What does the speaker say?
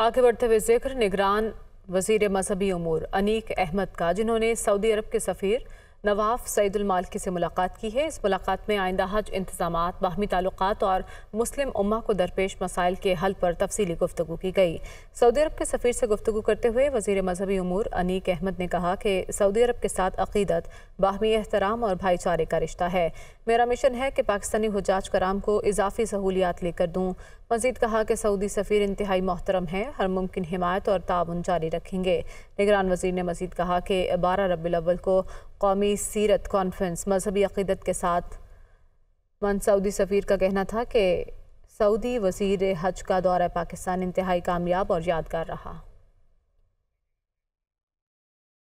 आगे बढ़ते हुए जिक्र निगरान वजीर मजहबी अमूर अनीक अहमद का जिन्होंने सऊदी अरब के सफ़ीर नवाफ सईदुल मालकी से मुलाकात की है इस मुलाकात में आइंदा हज इंतजाम बाहमी ताल्लुक और मुस्लिम उम्मा को दरपेश मसाइल के हल पर तफसली गुफ्तु की गई सऊदी अरब के सफी से गुफ्तु करते हुए वजीर मजहबी अमूर अनीक अहमद ने कहा कि सऊदी अरब के साथ अकीदत बाहमी एहतराम और भाईचारे का रिश्ता है मेरा मिशन है कि पाकिस्तानी हजाज कराम को इजाफी सहूलियात लेकर दूँ मजीद कहा कि सऊदी सफी इंतहाई मोहतरम है हर मुमकिन हिमायत और ताउन जारी रखेंगे निगरान वजीर ने मजीद कहा कि बारह रबी अव्वल को कौमी सीरत कॉन्फ्रेंस मजहबी अक़ीदत के साथ मन सऊदी सफ़ीर का कहना था कि सऊदी वजीर हज का दौरा पाकिस्तान इंतहाई कामयाब और यादगार रहा